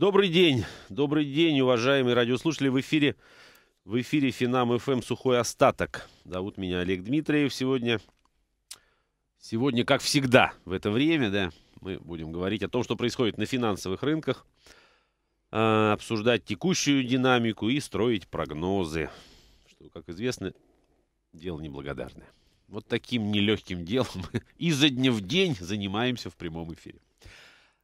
Добрый день, добрый день, уважаемые радиослушатели. В эфире, в эфире Финам ФМ «Сухой остаток». Зовут меня Олег Дмитриев. Сегодня, сегодня, как всегда, в это время, да, мы будем говорить о том, что происходит на финансовых рынках, а, обсуждать текущую динамику и строить прогнозы. Что, как известно, дело неблагодарное. Вот таким нелегким делом изо дня в день занимаемся в прямом эфире.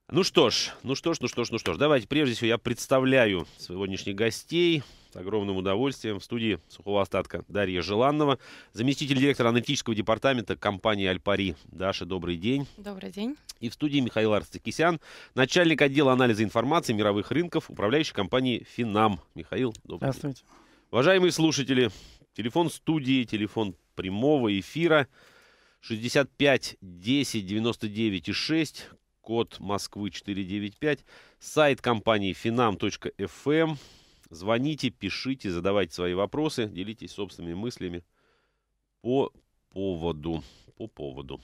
Ну что ж, ну что ж, ну что ж, ну что ж, давайте прежде всего я представляю сегодняшних гостей с огромным удовольствием в студии сухого остатка Дарья Желанного, заместитель директора аналитического департамента компании «Альпари». Даша, добрый день. Добрый день. И в студии Михаил Арстакисян, начальник отдела анализа информации мировых рынков, управляющий компанией «Финам». Михаил, добрый Здравствуйте. день. Здравствуйте. Уважаемые слушатели, телефон студии, телефон прямого эфира 65 10 99 и 6 код Москвы 495, сайт компании finam.fm. Эм. Звоните, пишите, задавайте свои вопросы, делитесь собственными мыслями по поводу. По поводу.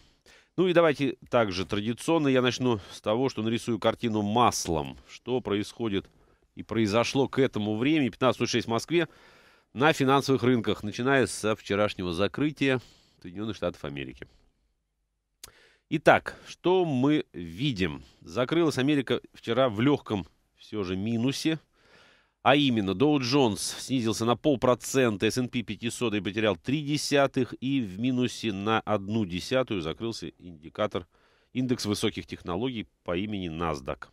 Ну и давайте также традиционно я начну с того, что нарисую картину маслом. Что происходит и произошло к этому времени, 15.06 в Москве, на финансовых рынках, начиная со вчерашнего закрытия Соединенных Штатов Америки. Итак, что мы видим? Закрылась Америка вчера в легком все же минусе. А именно, Dow Jones снизился на полпроцента, S&P 500 и потерял десятых и в минусе на одну десятую закрылся индикатор индекс высоких технологий по имени NASDAQ.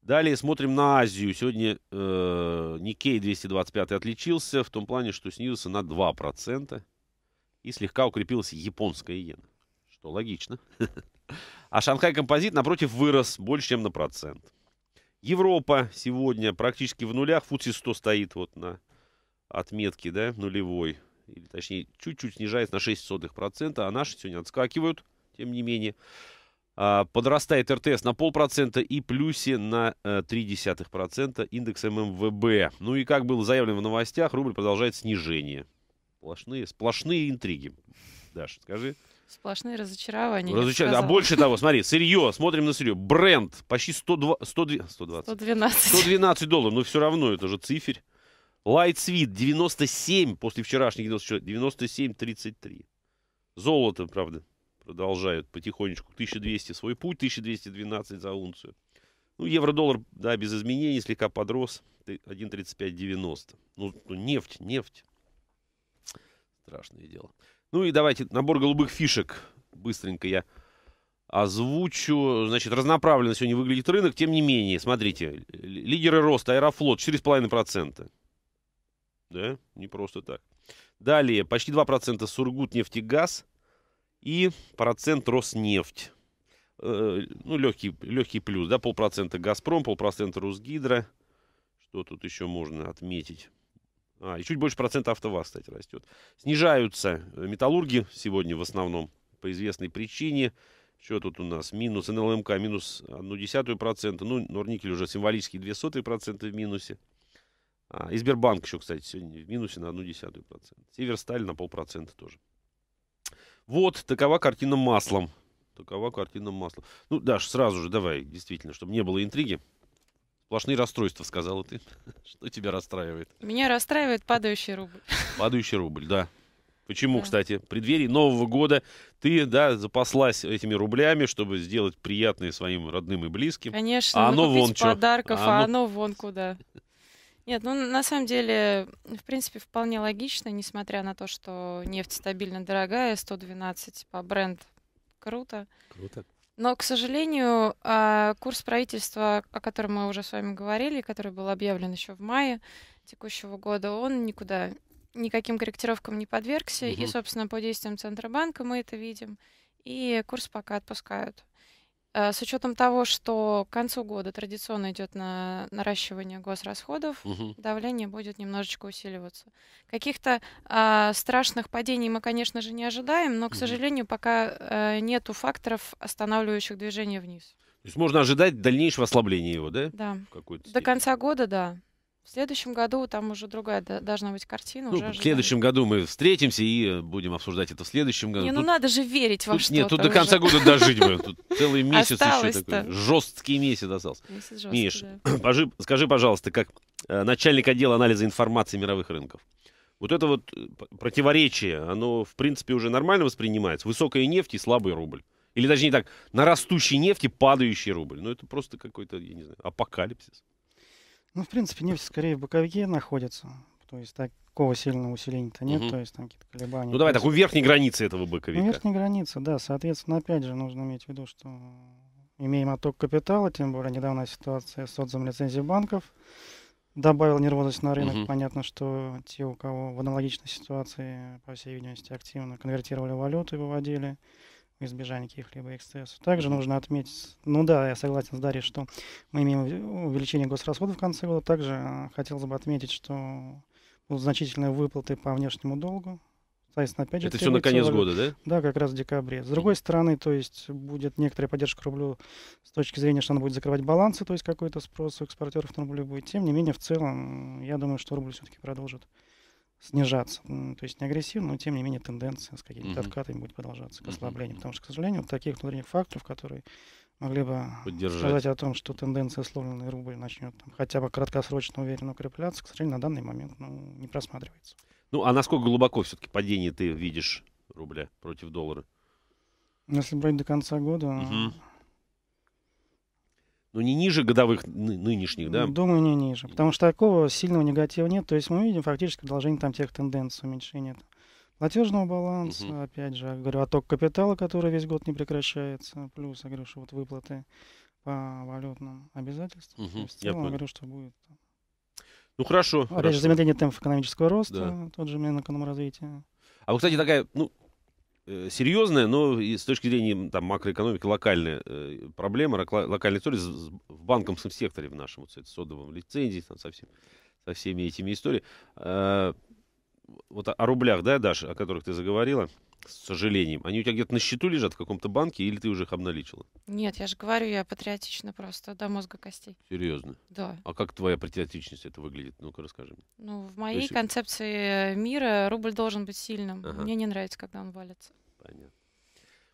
Далее смотрим на Азию. Сегодня э, Никей 225 отличился в том плане, что снизился на 2%, и слегка укрепилась японская иена что логично. А Шанхай Композит, напротив, вырос больше, чем на процент. Европа сегодня практически в нулях. Фудси 100 стоит вот на отметке, да, нулевой. Или, точнее, чуть-чуть снижается на 0,06%, а наши сегодня отскакивают, тем не менее. А, подрастает РТС на полпроцента и плюсе на 0,3%, э, индекс ММВБ. Эм ну и, как было заявлено в новостях, рубль продолжает снижение. Сплошные, сплошные интриги. Даша, скажи. Сплошные разочарования. Разочарования. А больше того, смотри, сырье, смотрим на сырье. Бренд почти 102, 102, 120, 112. 112 долларов, но все равно это же циферь. Лайтсвит 97 после вчерашних 97-33. Золото, правда, продолжают потихонечку. 1200 свой путь, 1212 за унцию. Ну, евро-доллар, да, без изменений, слегка подрос. 1.3590. Ну, ну, нефть, нефть. Страшное дело. Ну и давайте набор голубых фишек. Быстренько я озвучу. Значит, разноправленно сегодня выглядит рынок. Тем не менее, смотрите, лидеры роста Аэрофлот 4,5%. Да, не просто так. Далее, почти 2% Сургут, нефтегаз и процент Роснефть. Э, ну, легкий, легкий плюс, да, полпроцента Газпром, полпроцента Русгидро. Что тут еще можно отметить? А, и чуть больше процента АвтоВАЗ, кстати, растет. Снижаются э, металлурги сегодня в основном по известной причине. Что тут у нас? Минус НЛМК, минус 0,1%. Ну, Норникель уже символические процента в минусе. А, и Сбербанк еще, кстати, сегодня в минусе на 0,1%. Северсталь на полпроцента тоже. Вот, такова картина маслом. Такова картина маслом. Ну, Даш, сразу же давай, действительно, чтобы не было интриги. Сплошные расстройства, сказала ты. Что тебя расстраивает? Меня расстраивает падающий рубль. Падающий рубль, да. Почему, да. кстати? В преддверии Нового года ты, да, запаслась этими рублями, чтобы сделать приятные своим родным и близким. Конечно, а ну, оно вон подарков, а оно... а оно вон куда. Нет, ну на самом деле, в принципе, вполне логично, несмотря на то, что нефть стабильно дорогая, 112 по бренд круто. Круто. Но, к сожалению, а, курс правительства, о котором мы уже с вами говорили, который был объявлен еще в мае текущего года, он никуда никаким корректировкам не подвергся. Угу. И, собственно, по действиям Центробанка мы это видим. И курс пока отпускают. Э, с учетом того, что к концу года традиционно идет на наращивание госрасходов, угу. давление будет немножечко усиливаться. Каких-то э, страшных падений мы, конечно же, не ожидаем, но, к сожалению, пока э, нету факторов, останавливающих движение вниз. То есть можно ожидать дальнейшего ослабления его, да? Да. До конца года, да. В следующем году там уже другая должна быть картина. Ну, уже в следующем году мы встретимся и э, будем обсуждать это в следующем году. Не, ну тут, надо же верить во что-то. Нет, тут уже. до конца года дожить бы. Тут целый месяц еще такой. Жесткий месяц остался. Миш, скажи, пожалуйста, как э, начальник отдела анализа информации мировых рынков. Вот это вот э, противоречие, оно, в принципе, уже нормально воспринимается. Высокая нефть и слабый рубль. Или даже не так, на растущей нефти падающий рубль. Ну, это просто какой-то, я не знаю, апокалипсис. Ну, в принципе, нефть скорее в боковике находится. То есть такого сильного усиления-то нет, угу. то есть там какие-то колебания. Ну давай так, у верхней границы этого боковика. У верхней границы, да. Соответственно, опять же, нужно иметь в виду, что имеем отток капитала, тем более недавно ситуация с отзывом лицензии банков добавила нервозность на рынок. Угу. Понятно, что те, у кого в аналогичной ситуации, по всей видимости, активно конвертировали валюту и выводили избежания каких-либо эксцессов. Также нужно отметить, ну да, я согласен с Дарьей, что мы имеем увеличение госрасходов в конце года. Также э, хотелось бы отметить, что будут значительные выплаты по внешнему долгу. Соответственно, опять же, это все на конец года, да? Да, как раз в декабре. С другой стороны, то есть будет некоторая поддержка рублю с точки зрения, что она будет закрывать балансы, то есть какой-то спрос у экспортеров на рублю будет. Тем не менее, в целом, я думаю, что рубль все-таки продолжит снижаться. То есть не агрессивно, но тем не менее тенденция с какими-то uh-huh. откатами будет продолжаться, к ослаблению. Uh-huh. Потому что, к сожалению, вот таких внутренних факторов, которые могли бы Поддержать. сказать о том, что тенденция сломленный рубль начнет там, хотя бы краткосрочно уверенно укрепляться, к сожалению, на данный момент ну, не просматривается. Ну, а насколько глубоко все-таки падение ты видишь рубля против доллара? Если брать до конца года, угу. Ну, не ниже годовых нынешних, да? Ну, думаю, не ниже. Потому что такого сильного негатива нет. То есть мы видим фактически продолжение там тех тенденций, уменьшения платежного баланса, угу. опять же, я говорю, отток капитала, который весь год не прекращается, плюс, я говорю, что вот выплаты по валютным обязательствам. Угу. То в целом, я, я говорю, что будет. Ну, хорошо. Опять хорошо. же, замедление темпов экономического роста, да. тот же экономного развития. А вы кстати, такая, ну, Э, серьезная, но и с точки зрения там, макроэкономики локальная э, проблема, локальная история в банковском секторе в нашем, вот с содовым лицензией, там, со, всем, со всеми этими историями. Э, вот о рублях, да, Даша, о которых ты заговорила, с сожалением, они у тебя где-то на счету лежат в каком-то банке, или ты уже их обналичила? Нет, я же говорю, я патриотична просто до мозга костей. Серьезно? Да. А как твоя патриотичность это выглядит? Ну-ка расскажи мне. Ну, в моей есть... концепции мира рубль должен быть сильным. Ага. Мне не нравится, когда он валится. Понятно.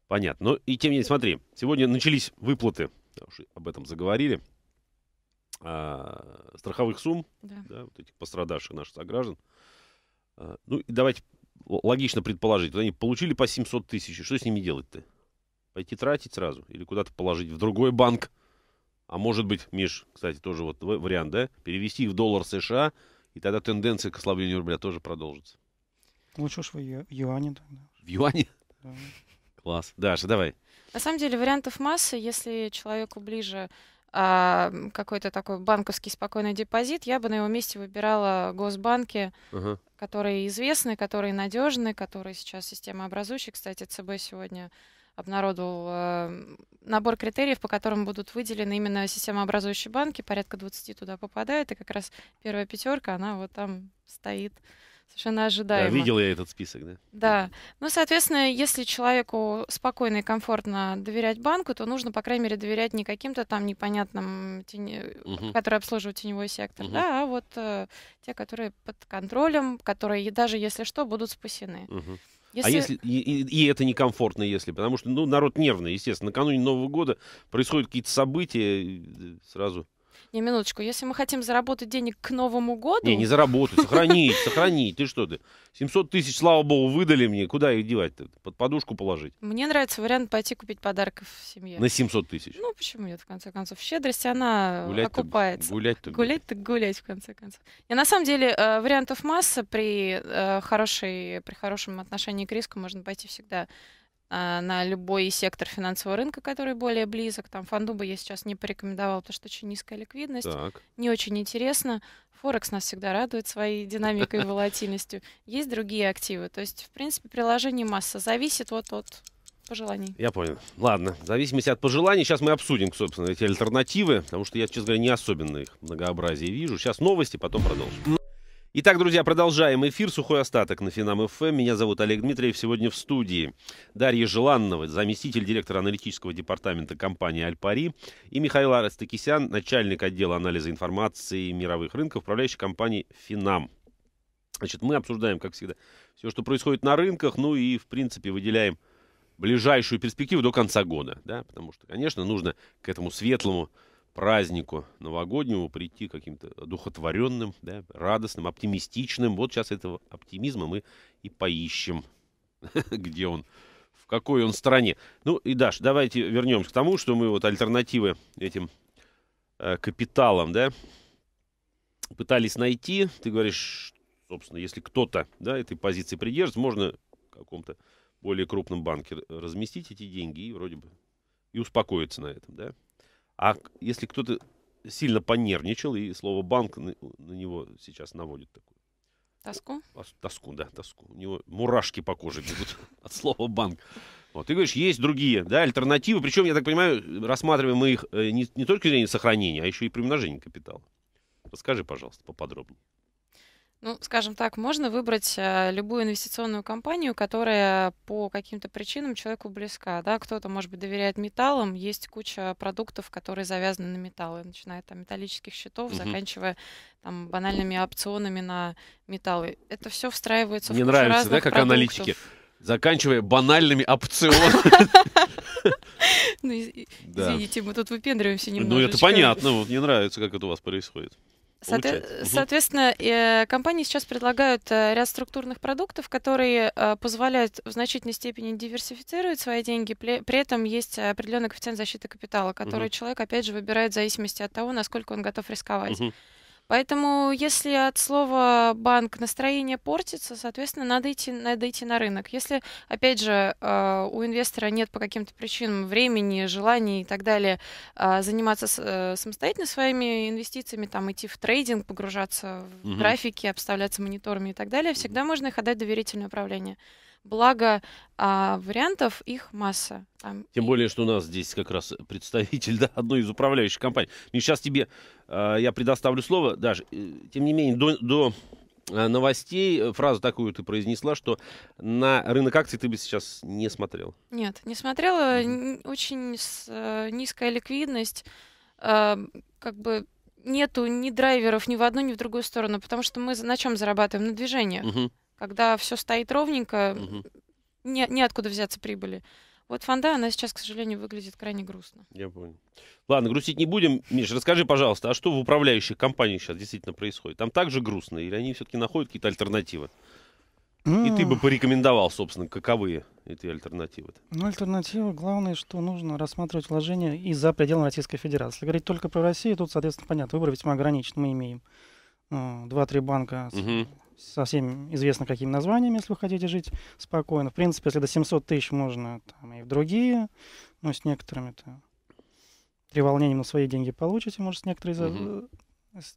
Понятно. Но ну, и тем не менее, смотри, сегодня начались выплаты, да, уж об этом заговорили, а, страховых сумм, да. Да, вот этих пострадавших наших сограждан. Э, ну, и давайте логично предположить, вот они получили по 700 тысяч, что с ними делать-то? Пойти тратить сразу или куда-то положить в другой банк? А может быть, Миш, кстати, тоже вот вариант, да? Перевести их в доллар США, и тогда тенденция к ослаблению рубля тоже продолжится. Лучше уж в юане тогда. В юане? Да. Класс. Даша, давай. На самом деле вариантов масса. Если человеку ближе а какой-то такой банковский спокойный депозит, я бы на его месте выбирала госбанки, uh-huh. которые известны, которые надежны, которые сейчас системообразующие. Кстати, ЦБ сегодня обнародовал э, набор критериев, по которым будут выделены именно системообразующие банки. Порядка 20 туда попадает, и как раз первая пятерка, она вот там стоит. Совершенно ожидаемо. Да, видел я этот список, да? Да. Ну, соответственно, если человеку спокойно и комфортно доверять банку, то нужно, по крайней мере, доверять не каким-то там непонятным, тени... угу. которые обслуживают теневой сектор, угу. да, а вот э, те, которые под контролем, которые даже если что, будут спасены. Угу. Если... А если и, и, и это некомфортно, если, потому что ну народ нервный, естественно, накануне Нового года происходят какие-то события э, сразу. Не, минуточку, если мы хотим заработать денег к Новому году... Не, не заработать, сохранить, сохранить, ты что ты. 700 тысяч, слава богу, выдали мне, куда их девать-то? Под подушку положить? Мне нравится вариант пойти купить подарков в семье. На 700 тысяч? Ну, почему нет, в конце концов. Щедрость, она гулять окупается. гулять так гулять. так гулять, в конце концов. И на самом деле э, вариантов масса при, э, хорошей, при хорошем отношении к риску можно пойти всегда а, на любой сектор финансового рынка, который более близок. Там фондубы я сейчас не порекомендовал, потому что очень низкая ликвидность, так. не очень интересно. Форекс нас всегда радует своей динамикой и волатильностью. Есть другие активы. То есть, в принципе, приложение масса зависит вот от пожеланий. Я понял. Ладно, в зависимости от пожеланий, сейчас мы обсудим, собственно, эти альтернативы, потому что я, честно говоря, не особенно их многообразие вижу. Сейчас новости, потом продолжим. Итак, друзья, продолжаем эфир. Сухой остаток на Финам ФМ. Эм. Меня зовут Олег Дмитриев. Сегодня в студии Дарья Желаннова, заместитель директора аналитического департамента компании «Альпари», и Михаил Арастакисян, начальник отдела анализа информации мировых рынков, управляющий компании «Финам». Значит, мы обсуждаем, как всегда, все, что происходит на рынках, ну и, в принципе, выделяем ближайшую перспективу до конца года, да, потому что, конечно, нужно к этому светлому празднику новогоднему прийти каким-то духотворенным, да, радостным, оптимистичным. Вот сейчас этого оптимизма мы и поищем. Где он? В какой он стране? Ну и, Даш, давайте вернемся к тому, что мы вот альтернативы этим э, капиталам, да, пытались найти. Ты говоришь, собственно, если кто-то, да, этой позиции придержится, можно в каком-то более крупном банке разместить эти деньги и вроде бы и успокоиться на этом, да? А если кто-то сильно понервничал, и слово банк на, на него сейчас наводит такую. Тоску? Тоску, да, тоску. У него мурашки по коже бегут от слова банк. Вот, ты говоришь, есть другие, да, альтернативы. Причем, я так понимаю, рассматриваем мы их э, не, не только зрения сохранения, а еще и примножения капитала. Расскажи, пожалуйста, поподробнее. Ну, скажем так, можно выбрать э, любую инвестиционную компанию, которая по каким-то причинам человеку близка. Да? Кто-то, может быть, доверяет металлам, есть куча продуктов, которые завязаны на металлы, начиная от металлических счетов, угу. заканчивая там, банальными опционами на металлы. Это все встраивается Мне в кучу нравится, разных да, как продуктов. аналитики заканчивая банальными опционами. Ну, извините, мы тут выпендриваемся немножечко. Ну, это понятно, вот мне нравится, как это у вас происходит. Соответ... Соответственно, э, компании сейчас предлагают э, ряд структурных продуктов, которые э, позволяют в значительной степени диверсифицировать свои деньги. При этом есть определенный коэффициент защиты капитала, который угу. человек, опять же, выбирает в зависимости от того, насколько он готов рисковать. Угу. Поэтому, если от слова банк настроение портится, соответственно, надо идти, надо идти на рынок. Если, опять же, а, у инвестора нет по каким-то причинам времени, желаний и так далее а, заниматься э, самостоятельно своими инвестициями, там идти в трейдинг, погружаться в графики, обставляться мониторами и так далее, всегда можно их отдать доверительное управление. Благо а, вариантов их масса. Там Тем более, что у нас здесь как раз представитель да, одной из управляющих компаний. И ну, сейчас тебе а, я предоставлю слово даже. Э, тем не менее, до, до а, новостей э, фразу такую ты произнесла, что на рынок акций ты бы сейчас не смотрел. Нет, не смотрела. Mm-hmm. Очень с, э, низкая ликвидность. Э, как бы нету ни драйверов ни в одну, ни в другую сторону, потому что мы на чем зарабатываем? На движениях. Угу. Когда все стоит ровненько, угу. не, неоткуда взяться прибыли. Вот фонда, она сейчас, к сожалению, выглядит крайне грустно. Я понял. Ладно, грустить не будем. Миш, расскажи, пожалуйста, а что в управляющих компаниях сейчас действительно происходит? Там также грустно, или они все-таки находят какие-то альтернативы? И ты бы порекомендовал, собственно, каковы эти альтернативы? Ну, альтернативы, главное, что нужно рассматривать вложения и за пределами Российской Федерации. Если говорить только про Россию, тут, соответственно, понятно, выбор весьма ограничен, мы имеем а, два-три банка с угу со всеми известно какими названиями, если вы хотите жить спокойно. В принципе, если до 700 тысяч можно там, и в другие, но с некоторыми-то при волнении на свои деньги получите, может, с некоторой, uh-huh.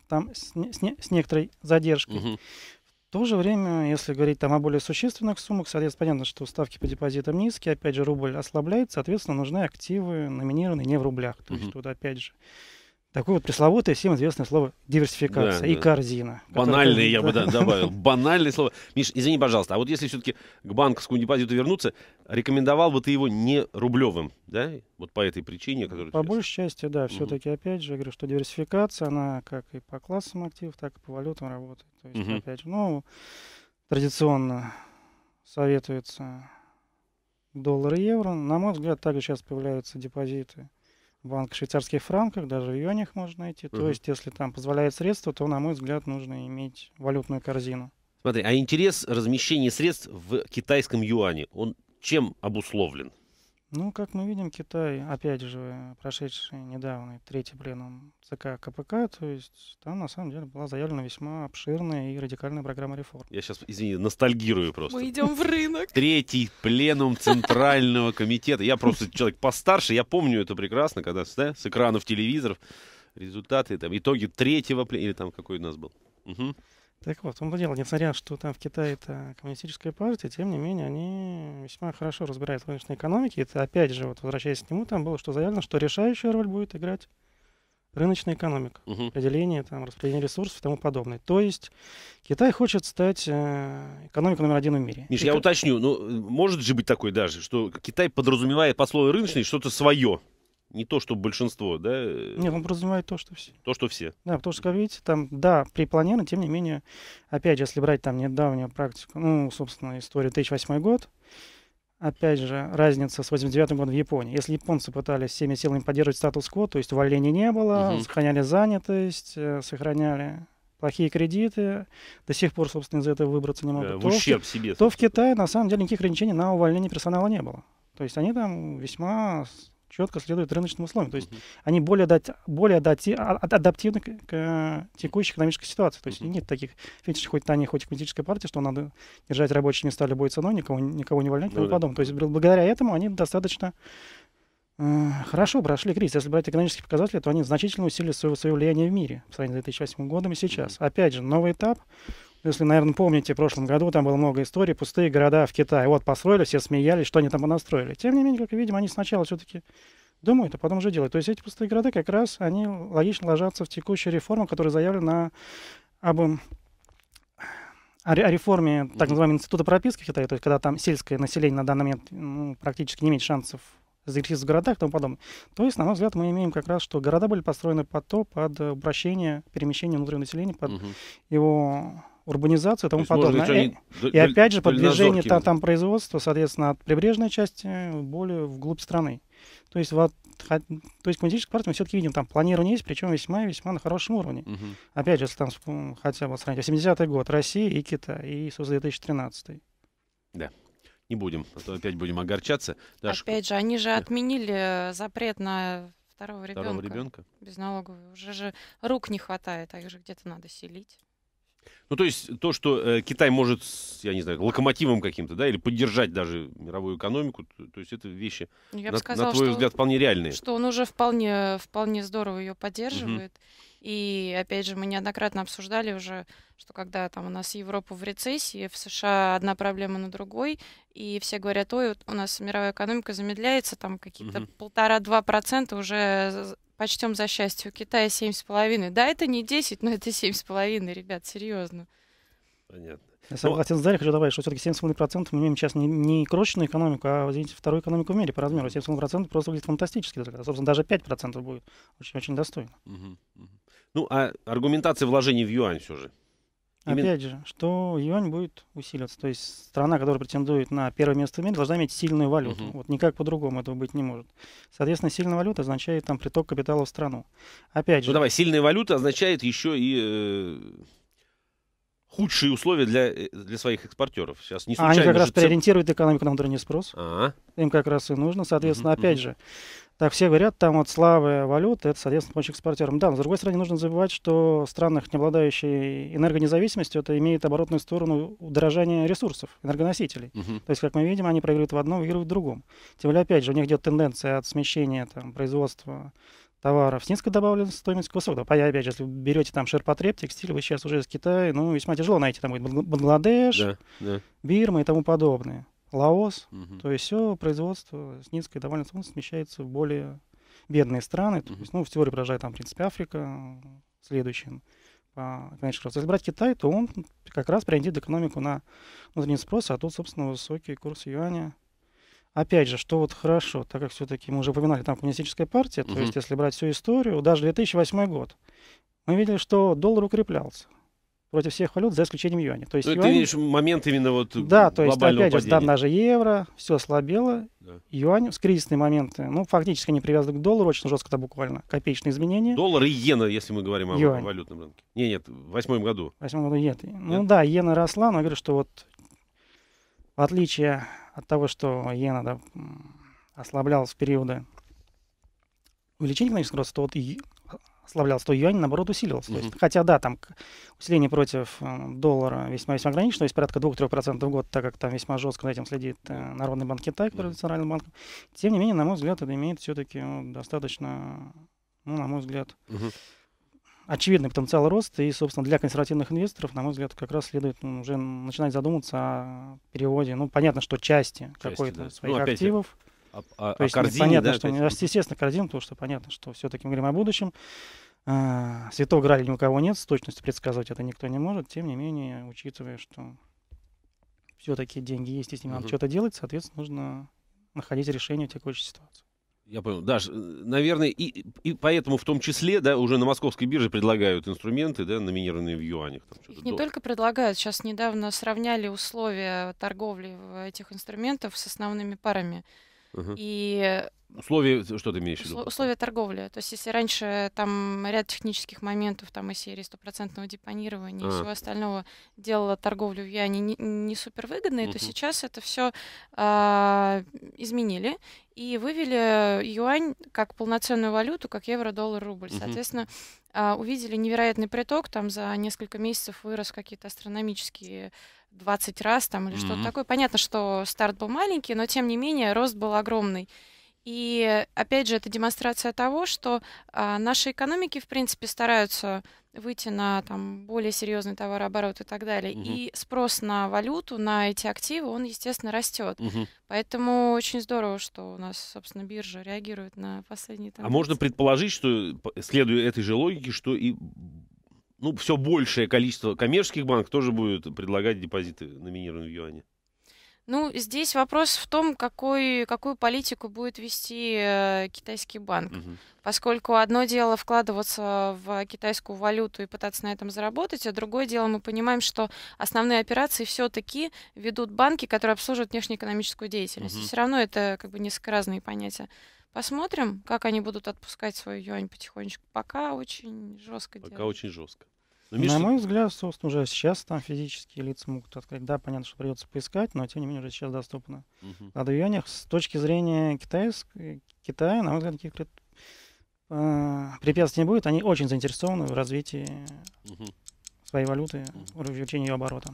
там, с, не, с некоторой задержкой. Uh-huh. В то же время, если говорить там о более существенных суммах, соответственно, понятно, что ставки по депозитам низкие, опять же, рубль ослабляет, соответственно, нужны активы номинированные не в рублях. То uh-huh. есть тут, опять же, Такое вот пресловутое всем известное слово диверсификация да, и да. корзина. Банальное, которое... я бы добавил. Банальное слово. Миш, извини, пожалуйста, а вот если все-таки к банковскому депозиту вернуться, рекомендовал бы ты его не рублевым, да? Вот по этой причине, которая... По большей части, да. Все-таки, опять же, я говорю, что диверсификация, она как и по классам активов, так и по валютам работает. То есть, опять же, ну, традиционно советуется доллар и евро. На мой взгляд, также сейчас появляются депозиты банк швейцарских франков, даже в юанях можно найти. Угу. То есть, если там позволяет средства, то, на мой взгляд, нужно иметь валютную корзину. Смотри, а интерес размещения средств в китайском юане, он чем обусловлен? Ну, как мы видим, Китай, опять же, прошедший недавно третий пленум ЦК КПК, то есть там на самом деле была заявлена весьма обширная и радикальная программа реформ. Я сейчас, извини, ностальгирую просто. Мы идем в рынок. Третий пленум Центрального комитета. Я просто человек постарше, я помню это прекрасно, когда да, с экранов телевизоров результаты, там, итоги третьего пленума, или там какой у нас был. Угу. Так вот, он том дело, несмотря что там в Китае это коммунистическая партия, тем не менее они весьма хорошо разбирают рыночной экономики. Это опять же, вот возвращаясь к нему, там было что заявлено, что решающую роль будет играть рыночная экономика, угу. Uh-huh. определение, там, распределение ресурсов и тому подобное. То есть Китай хочет стать э, экономикой номер один в мире. Миш, и я как... уточню, ну, может же быть такое даже, что Китай подразумевает по слову рыночный что-то свое не то, что большинство, да? Э, Нет, он ну, подразумевает то, что все. То, что все. Да, потому что, как видите, там, да, при планере, тем не менее, опять же, если брать там недавнюю практику, ну, собственно, историю 2008 год, опять же, разница с 89 годом в Японии. Если японцы пытались всеми силами поддерживать статус-кво, то есть увольнений не было, угу. сохраняли занятость, э, сохраняли плохие кредиты, до сих пор, собственно, из этого выбраться не могут. Да, то ущерб в, себе. То в Китае, на самом деле, никаких ограничений на увольнение персонала не было. То есть они там весьма четко следуют рыночным условиям. То есть uh-huh. они более, дать, более дати, а, а, адаптивны к, к э, текущей экономической ситуации. То есть uh-huh. нет таких фетишей, хоть Тани, хоть коммунистической партии, что надо держать рабочие места любой ценой, никого, никого не увольнять и тому ну подобное. То есть благодаря этому они достаточно э, хорошо прошли кризис. Если брать экономические показатели, то они значительно усилили свое, свое влияние в мире по сравнению с 2008 годом и сейчас. Uh-huh. Опять же, новый этап — ну, если, наверное, помните, в прошлом году там было много историй, пустые города в Китае. Вот, построили, все смеялись, что они там понастроили. Тем не менее, как видим, они сначала все-таки думают, а потом уже делают. То есть эти пустые города как раз, они логично ложатся в текущую реформу, которая заявлена об о реформе так называемого института прописки в Китае, то есть когда там сельское население на данный момент ну, практически не имеет шансов зарегистрироваться в городах и тому подобное. То есть, на мой взгляд, мы имеем как раз, что города были построены под то, под э, обращение, перемещение внутреннего населения, под угу. его урбанизацию и тому То подобное. Можно, и, они... Э, и опять же, подвижение там, там производства, соответственно, от прибрежной части э, более вглубь страны. То есть, вот, то есть коммунистический партии мы все-таки видим, там планирование есть, причем весьма и весьма на хорошем уровне. Угу. Опять же, если там хотя бы сравнить 70 й год, Россия и Китай, и СУЗ 2013. Да. Не будем, а то опять будем огорчаться. Даш... Опять же, они же отменили э, запрет на второго ребенка. Второго ребенка? Без налогов Уже же рук не хватает, а их же где-то надо селить. Ну, то есть то, что э, Китай может, я не знаю, локомотивом каким-то, да, или поддержать даже мировую экономику, то, то есть это вещи, ну, я на, сказала, на твой что, взгляд, вполне реальные. Что он уже вполне, вполне здорово ее поддерживает. Угу. И, опять же, мы неоднократно обсуждали уже, что когда там у нас Европа в рецессии, в США одна проблема на другой, и все говорят, ой, у нас мировая экономика замедляется, там какие-то полтора-два процента уже Почтем за счастье. У Китая 7,5. Да, это не 10, но это 7,5, ребят, серьезно. Понятно. Я сам хотел с хочу добавить, что все-таки 7,5% мы имеем сейчас не, не крочную экономику, а извините, вторую экономику в мире по размеру. 7,5% просто выглядит фантастически. Собственно, даже 5% будет очень-очень достойно. Угу, угу. Ну, а аргументация вложений в юань все же? Именно... Опять же, что юань будет усиливаться. То есть страна, которая претендует на первое место в мире, должна иметь сильную валюту. Угу. Вот никак по-другому этого быть не может. Соответственно, сильная валюта означает там приток капитала в страну. Опять ну же. Ну давай, сильная валюта означает еще и э, худшие условия для, э, для своих экспортеров. Сейчас не случайно. А они как раз цен... переориентируют экономику на внутренний спрос. А-а. Им как раз и нужно. Соответственно, угу, опять же, так, все говорят, там вот слабая валюты это, соответственно, помощь экспортерам. Да, но с другой стороны, нужно забывать, что в странах, не обладающих энергонезависимостью, это имеет оборотную сторону удорожания ресурсов, энергоносителей. Uh -huh. То есть, как мы видим, они проигрывают в одном, выигрывают в другом. Тем более, опять же, у них идет тенденция от смещения там, производства товаров с низкой добавленной стоимостью к высокой. А опять же, если вы берете там ширпотреб, текстиль, вы сейчас уже из Китая, ну, весьма тяжело найти там будет Бангладеш, да, да. Бирма и тому подобное. Лаос. Угу. То есть все производство с низкой довольно солнца смещается в более бедные страны. Угу. То есть, ну, в теории поражает там, в принципе, Африка следующим а, Конечно, Если брать Китай, то он как раз приоритет экономику на внутренний спрос, а тут, собственно, высокий курс юаня. Опять же, что вот хорошо, так как все-таки мы уже упоминали там коммунистическая партия, то угу. есть если брать всю историю, даже 2008 год, мы видели, что доллар укреплялся против всех валют, за исключением юаня. То есть, ну, юань... Ты видишь момент именно вот Да, то есть опять же сдан же евро, все слабело. Да. Юань с кризисные моменты, ну, фактически не привязаны к доллару, очень жестко это буквально. Копеечные изменения. Доллар и иена, если мы говорим о валютном рынке. Не, нет, в восьмом году. В восьмом году нет. Ну нет. Ну да, иена росла, но я говорю, что вот в отличие от того, что иена да, ослаблялась в периоды увеличения экономического роста, то вот и ослаблялся, то юаней, наоборот, усиливался. Mm-hmm. есть, хотя, да, там усиление против э, доллара весьма-весьма ограничено, то есть порядка 2-3% в год, так как там весьма жестко за этим следит э, Народный банк Китая, который mm-hmm. центральным банком. Тем не менее, на мой взгляд, это имеет все-таки ну, достаточно, ну, на мой взгляд, mm-hmm. очевидный потенциал роста. И, собственно, для консервативных инвесторов, на мой взгляд, как раз следует ну, уже начинать задумываться о переводе. Ну, понятно, что части, части какой-то да. Ну, своих ну, опять активов. Же а, а, То есть о корзине, понятно, да, что, есть... естественно, корзин потому что понятно, что все-таки мы говорим о будущем. А, святого Граля ни у кого нет, с точностью предсказывать это никто не может. Тем не менее, учитывая, что все-таки деньги есть, и с ними угу. надо что-то делать, соответственно, нужно находить решение в текущей ситуации. Я понял. Даже, э, наверное, и, и поэтому в том числе, да, уже на московской бирже предлагают инструменты, да, номинированные в юанях. Там, Их не доллар. только предлагают. Сейчас недавно сравняли условия торговли этих инструментов с основными парами. Угу. И Условия, э, что ты имеешь в виду? Условия торговли. То есть, если раньше там ряд технических моментов, там и серии стопроцентного депонирования а. и всего остального делала торговлю в Яне не, не супервыгодной, угу. то сейчас это все а, изменили и вывели юань как полноценную валюту, как евро, доллар, рубль. Угу. Соответственно, а, увидели невероятный приток, там за несколько месяцев вырос какие-то астрономические 20 раз там или mm-hmm. что-то такое. Понятно, что старт был маленький, но тем не менее рост был огромный. И опять же, это демонстрация того, что а, наши экономики, в принципе, стараются выйти на там, более серьезный товарооборот и так далее. Угу. И спрос на валюту, на эти активы, он, естественно, растет. Угу. Поэтому очень здорово, что у нас, собственно, биржа реагирует на последние а тенденции. А можно предположить, что, следуя этой же логике, что и ну, все большее количество коммерческих банков тоже будет предлагать депозиты номинированные в юане? Ну, здесь вопрос в том, какой, какую политику будет вести э, китайский банк. Угу. Поскольку одно дело вкладываться в китайскую валюту и пытаться на этом заработать, а другое дело мы понимаем, что основные операции все-таки ведут банки, которые обслуживают внешнеэкономическую деятельность. Угу. Все равно это как бы несколько разные понятия. Посмотрим, как они будут отпускать свой юань потихонечку. Пока очень жестко. Пока делают. очень жестко. Но, ну, Миш, На мой взгляд, собственно, уже сейчас там физические лица могут открыть. Да, понятно, что придется поискать, но тем не менее уже сейчас доступно. Угу. А Юанях с точки зрения китайской, Китая, на мой взгляд, никаких пред... э, препятствий не будет. Они очень заинтересованы в развитии угу. своей валюты, угу. в увеличении ее оборота.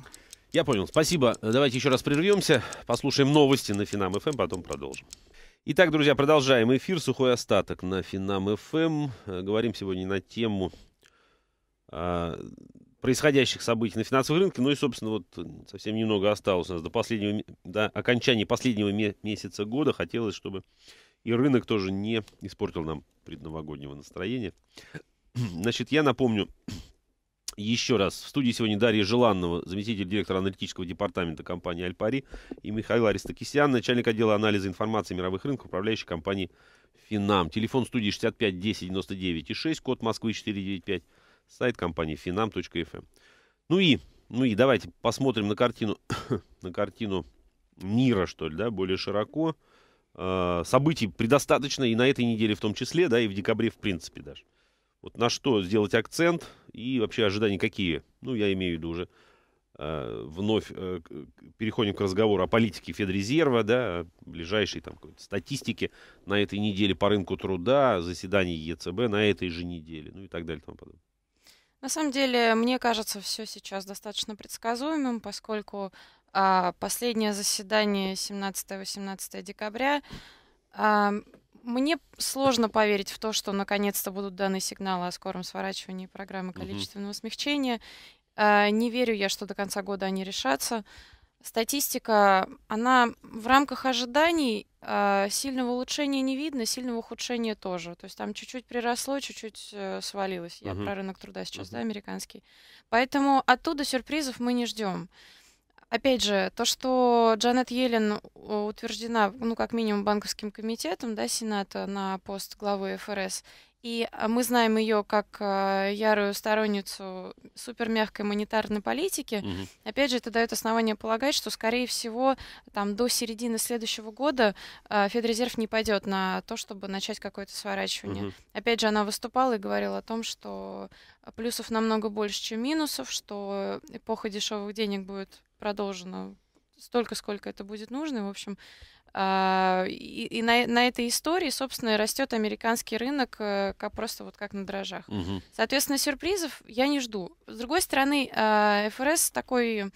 Я понял. Спасибо. Давайте еще раз прервемся, послушаем новости на Финам ФМ, эм, потом продолжим. Итак, друзья, продолжаем эфир. Сухой остаток на Финам ФМ. Эм. Э, говорим сегодня на тему а, происходящих событий на финансовом рынке. Ну и, собственно, вот совсем немного осталось у нас до последнего, до окончания последнего месяца года. Хотелось, чтобы и рынок тоже не испортил нам предновогоднего настроения. Значит, я напомню еще раз. В студии сегодня Дарья Желанного, заместитель директора аналитического департамента компании «Альпари», и Михаил Аристокисян, начальник отдела анализа информации мировых рынков, управляющий компанией «Финам». Телефон студии 65 10 99 и 6, код Москвы 495 сайт компании finam.fm. Ну и, ну и давайте посмотрим на картину, на картину мира, что ли, да, более широко. А, событий предостаточно и на этой неделе в том числе, да, и в декабре в принципе даже. Вот на что сделать акцент и вообще ожидания какие? Ну, я имею в виду уже э, вновь э, переходим к разговору о политике Федрезерва, да, о ближайшей там статистике на этой неделе по рынку труда, заседании ЕЦБ на этой же неделе, ну и так далее и тому подобное. На самом деле, мне кажется, все сейчас достаточно предсказуемым, поскольку а, последнее заседание 17-18 декабря а, мне сложно поверить в то, что наконец-то будут даны сигналы о скором сворачивании программы количественного смягчения. А, не верю я, что до конца года они решатся статистика, она в рамках ожиданий а, сильного улучшения не видно, сильного ухудшения тоже. То есть там чуть-чуть приросло, чуть-чуть э, свалилось. Я uh-huh. про рынок труда сейчас, uh-huh. да, американский. Поэтому оттуда сюрпризов мы не ждем. Опять же, то, что Джанет Йеллен э, утверждена, ну, как минимум, банковским комитетом, да, Сената на пост главы ФРС, и а, мы знаем ее как а, ярую сторонницу супермягкой монетарной политики. Mm-hmm. Опять же, это дает основание полагать, что, скорее всего, там до середины следующего года а, Федрезерв не пойдет на то, чтобы начать какое-то сворачивание. Mm-hmm. Опять же, она выступала и говорила о том, что плюсов намного больше, чем минусов, что эпоха дешевых денег будет продолжена столько, сколько это будет нужно. И, в общем, а, и, и на, на этой истории, собственно, растет американский рынок э, как просто вот как на дрожжах. Угу. Соответственно, сюрпризов я не жду. С другой стороны, а, ФРС такой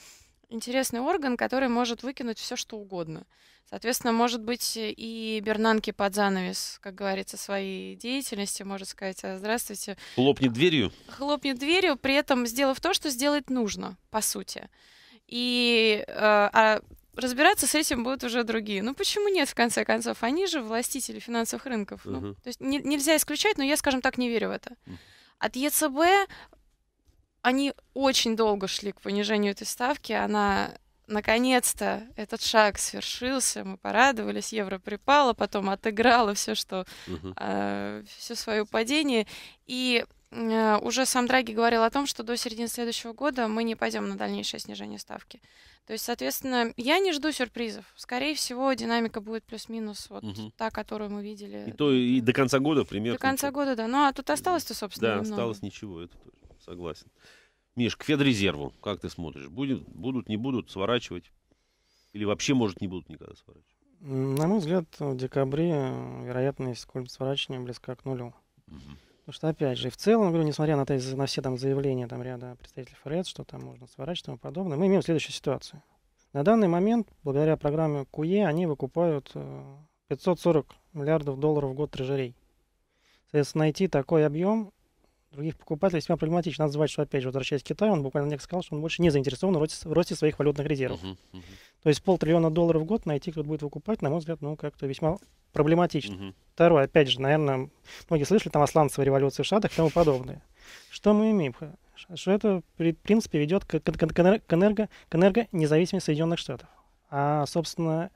интересный орган, который может выкинуть все, что угодно. Соответственно, может быть, э, и Бернанки под занавес, как говорится, своей деятельности, может сказать, «А, здравствуйте. Хлопнет дверью? Хлопнет дверью, при этом сделав то, что сделать нужно, по сути. И э, а разбираться с этим будут уже другие. Ну почему нет, в конце концов? Они же властители финансовых рынков. Uh-huh. Ну, то есть не, нельзя исключать, но я, скажем так, не верю в это. От ЕЦБ они очень долго шли к понижению этой ставки. Она наконец-то этот шаг свершился, мы порадовались, евро припало, потом отыграло все, что uh-huh. э, а, все свое падение. И э, уже сам Драги говорил о том, что до середины следующего года мы не пойдем на дальнейшее снижение ставки. То есть, соответственно, я не жду сюрпризов. Скорее всего, динамика будет плюс-минус вот угу. та, которую мы видели. И, то, и до конца года примерно. До конца года, да. Ну, а тут осталось-то, собственно, Да, немного. осталось ничего, это тоже согласен. Миш, к Федрезерву, как ты смотришь? Будет, будут, не будут сворачивать? Или вообще, может, не будут никогда сворачивать? На мой взгляд, в декабре э, вероятность скольп сворачивания близка к нулю. Угу. Потому что, опять же, в целом, говорю, несмотря на, на все там заявления там, ряда представителей ФРС, что там можно сворачивать и тому подобное, мы имеем следующую ситуацию. На данный момент, благодаря программе КУЕ, e, они выкупают 540 э, миллиардов долларов в год трежерей. Соответственно, найти такой объем других покупателей весьма проблематично. Надо звать, что, опять же, возвращаясь к Китаю, он буквально мне сказал, что он больше не заинтересован в росте, в росте своих валютных резервов. Uh-huh, uh-huh. То есть полтриллиона долларов в год найти, кто будет выкупать, на мой взгляд, ну, как-то весьма проблематично. Uh-huh. Второе, опять же, наверное, многие слышали там о сланцевой революции в Штатах и тому подобное. Что мы имеем? Что это, в принципе, ведет к, к, к, энерго, к энергонезависимости Соединенных Штатов. А, собственно,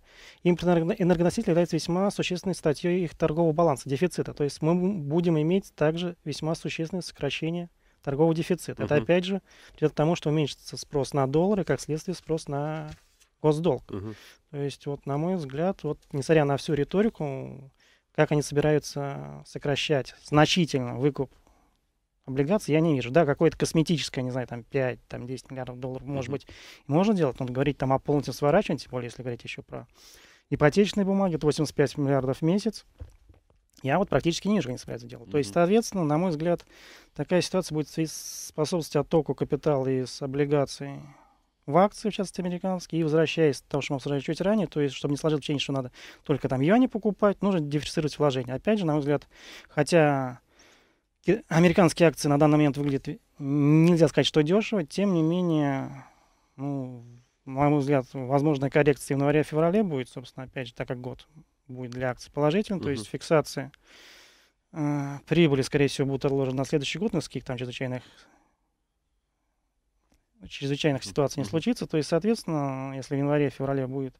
импорт энергоносителей является весьма существенной статьей их торгового баланса, дефицита. То есть мы будем иметь также весьма существенное сокращение торгового дефицита. Uh-huh. Это опять же придет к тому, что уменьшится спрос на доллары, как следствие спрос на госдолг. Uh-huh. То есть, вот, на мой взгляд, вот, несмотря на всю риторику, как они собираются сокращать значительно выкуп облигаций я не вижу. Да, какое-то косметическое, не знаю, там 5-10 там, миллиардов долларов, может mm-hmm. быть, можно делать, но говорить там о полностью сворачивании, тем более, если говорить еще про ипотечные бумаги, это 85 миллиардов в месяц. Я вот практически не вижу, как делать. Mm-hmm. То есть, соответственно, на мой взгляд, такая ситуация будет способствовать оттоку капитала из облигаций в акции, в частности, американские, и возвращаясь к тому, что мы обсуждали чуть ранее, то есть, чтобы не сложилось впечатление, что надо только там юани покупать, нужно диверсифицировать вложения. Опять же, на мой взгляд, хотя американские акции на данный момент выглядят, нельзя сказать, что дешево, тем не менее, ну, на мой взгляд, возможная коррекция в январе-феврале будет, собственно, опять же, так как год будет для акций положительным, угу. то есть фиксация э, прибыли, скорее всего, будет отложена на следующий год, но с каких там чрезвычайных чрезвычайных ситуаций не случится, то есть, соответственно, если в январе-феврале будет